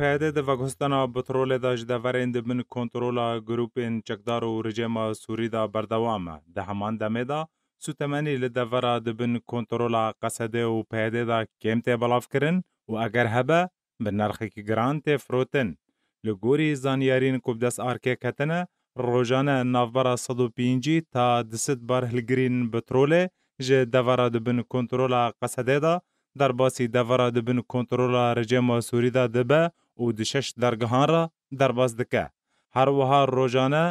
پیده د وګستانا بترول د جداورین د من کنټرولا ګروپین چکدار او رژیم سوری دا بردوامه د همان دمه دا سوتمنی له د ورا د بن کنټرولا قصد او پیده دا کمته بلاف کرن او اگر هبه بنرخ کی گرانت فروتن لګوري زانیارین کوب داس ارکه کتنه روزانه نافبره 105 تا 10 بار هلگرین بتروله جه دوارا دبن کنترولا قصده دا در باسی دوارا دبن کنترولا رژیم سوری دا دبه او د شش را را درواز دکه. هر وها روزانه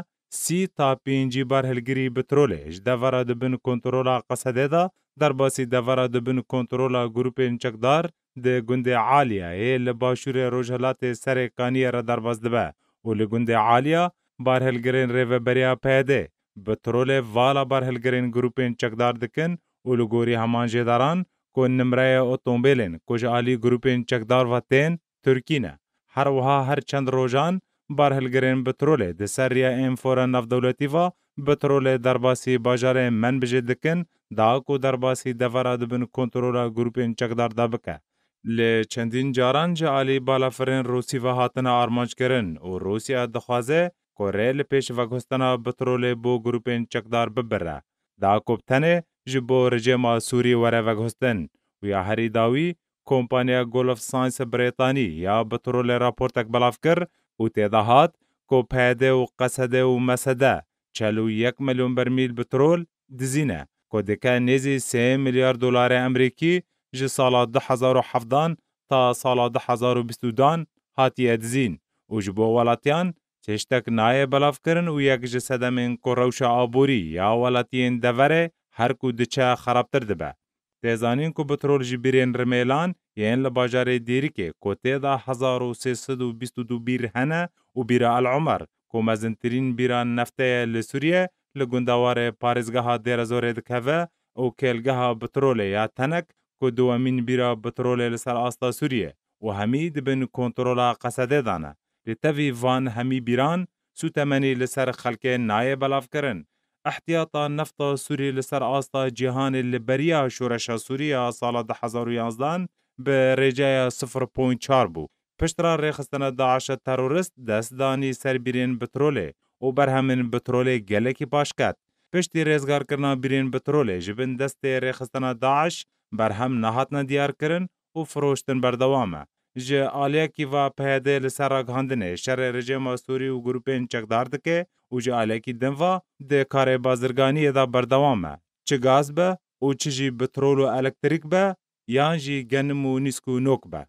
سی تا پینجی بار هلگری بترول اج د ورا د بن قصده ده در باسي د ورا د بن کنټرول ګروپ انچکدار د ګنده عالیا ای باشور روزلات سره را در دبه او له ګنده عالیه بار هلگرین ریو بریا پېده بترول والا بار هلگرین ګروپ انچکدار دکن او له ګوري همان جداران کو نمره اوټومبیلن کوج عالی ګروپ انچکدار وتن هر وها هر چند روژان بارهلگرین بترول د سریا ام فورا نفدولتی و بترول درباسی باجار من بجه دکن دا کو درباسی دورا دبن کنترولا گروپین چکدار دا بکه. ل چندین جاران جه علی بالافرین روسی و هاتن آرمانج کرن و روسیا دخوازه کره لپیش وگستنا بترول بو گروپین چکدار ببره. دا کوبتنه جبو رژیم سوری وره وگستن. ویا هری داوی كومبانيا جول اوف ساينس بريطاني يا بترول رابورتك بلافكر و و كوبادة و مسادة چلو يك مليون برميل بترول دزينة كودكا نيزي سي مليار دولار امريكي جي سالة دحزار وحفظان تا سالة دحزار وبستودان هاتي ادزين وجبو ولاتيان تشتك ناية بلافكرن و ويك جسد من كوروشة ابوري يا ولاتين دفري هركو دچا خرابتر دبه Rêzanîn ku petroljî birên Rêmêlan yên li bajarê Dêrikê kotê da hezar û sê sid û bîst û du bîr hene û bîra El Umer ku mezintirîn bîra neftê ye li Sûriye li gundawarê parêzgeha Dêrezorê dikeve û kêlgeha petrolê ya tenek ku duwemîn bîra petrolê li ser asta Sûriye û hemî dibin kontrola Qesedê dane. Li tevî van hemî bîran, سوتەمەنی لەسەر خەلکێ نایە بەڵافکردن احتیاطا نفتا سوری لسر آستا جیهان لبریا شورشا سوریا سال 2011 به رجای 0.4 بو. پشترا ریخستن داعش تروریست دست دانی سر بیرین بتروله و برهمن بتروله گلکی باش کد. پشتی ریزگار کرنا بیرین بتروله جبن دست ریخستن داعش برهم نهات ندیار کرن و فروشتن بردوامه. ji aliyekî va PYD li ser raghandinê şerê rejima Sûrî û grupên çekdar dike û ji aliyekî din ve di karêbazirganiyê de berdewam e. Çi gaz be û çi jî petrol û elektrik be yan jî genim û nîsk û nok be.